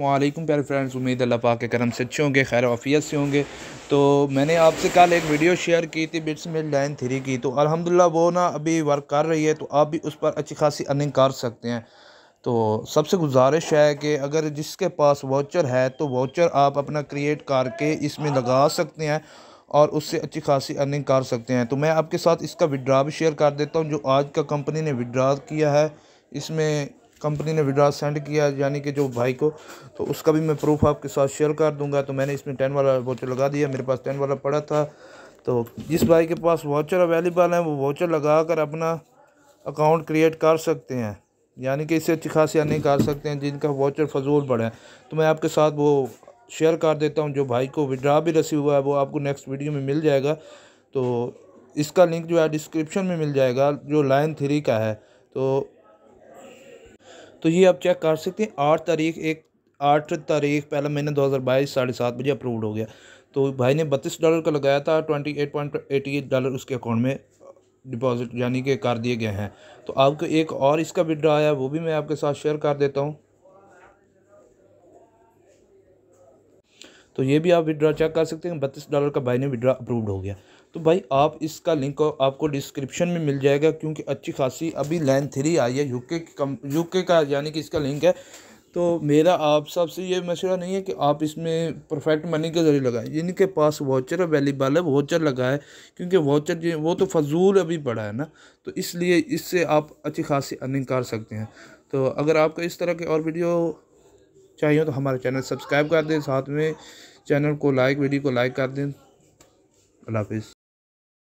वालेकुम प्यारे फ्रेंड्स उम्मीद अल्लाह पाक के करम से अच्छे होंगे खैर वफ़ीत से होंगे तो मैंने आपसे कल एक वीडियो शेयर की थी बिट्स मिल लाइन थ्री की तो अल्हम्दुलिल्लाह वो ना अभी वर्क कर रही है तो आप भी उस पर अच्छी खासी अर्निंग कर सकते हैं तो सबसे गुजारिश है कि अगर जिसके पास वाचर है तो वाचर आप अपना क्रिएट करके इसमें लगा सकते हैं और उससे अच्छी खासी अर्निंग कर सकते हैं तो मैं आपके साथ इसका विड्रा भी शेयर कर देता हूँ जो आज का कंपनी ने विड्रा किया है इसमें कंपनी ने विड्रा सेंड किया यानी कि जो भाई को तो उसका भी मैं प्रूफ आपके साथ शेयर कर दूंगा तो मैंने इसमें टेन वाला वाचर लगा दिया मेरे पास टेन वाला पड़ा था तो जिस भाई के पास वाचर अवेलेबल है वो वाचर लगा कर अपना अकाउंट क्रिएट कर सकते हैं यानी कि इससे अच्छी खासी नहीं कर सकते हैं जिनका वाचर फजूल बढ़े है तो मैं आपके साथ वो शेयर कर देता हूँ जो भाई को विड्रा भी रसीव हुआ है वो आपको नेक्स्ट वीडियो में मिल जाएगा तो इसका लिंक जो है डिस्क्रिप्शन में मिल जाएगा जो लाइन थ्री का है तो तो ये आप चेक कर सकते हैं आठ तारीख एक आठ तारीख पहला महीने दो हज़ार बाईस साढ़े सात बजे अप्रूव हो गया तो भाई ने बत्तीस डॉलर का लगाया था twenty eight point eighty eight dollar उसके अकाउंट में डिपॉजिट यानी कि कर दिए गए हैं तो आपको एक और इसका विड्रा आया वो भी मैं आपके साथ शेयर कर देता हूँ तो ये भी आप विड्रा चेक कर सकते हैं बत्तीस डॉलर का भाई ने विड्रा अप्रूव्ड हो गया तो भाई आप इसका लिंक आपको डिस्क्रिप्शन में मिल जाएगा क्योंकि अच्छी खासी अभी लाइन थ्री आई है यूके के कम यूके का यानी कि इसका लिंक है तो मेरा आप सबसे ये मशवरा नहीं है कि आप इसमें परफेक्ट मनी के ज़रिए लगाएं जिनके पास वाचर अवेलेबल है वॉचर लगाए क्योंकि जो वो तो फजूल अभी पड़ा है ना तो इसलिए इससे आप अच्छी खासी अर्निंग कर सकते हैं तो अगर आपको इस तरह की और वीडियो चाहिए तो हमारा चैनल सब्सक्राइब कर दें साथ में चैनल को लाइक वीडियो को लाइक कर दें अल्लाह हाफिज़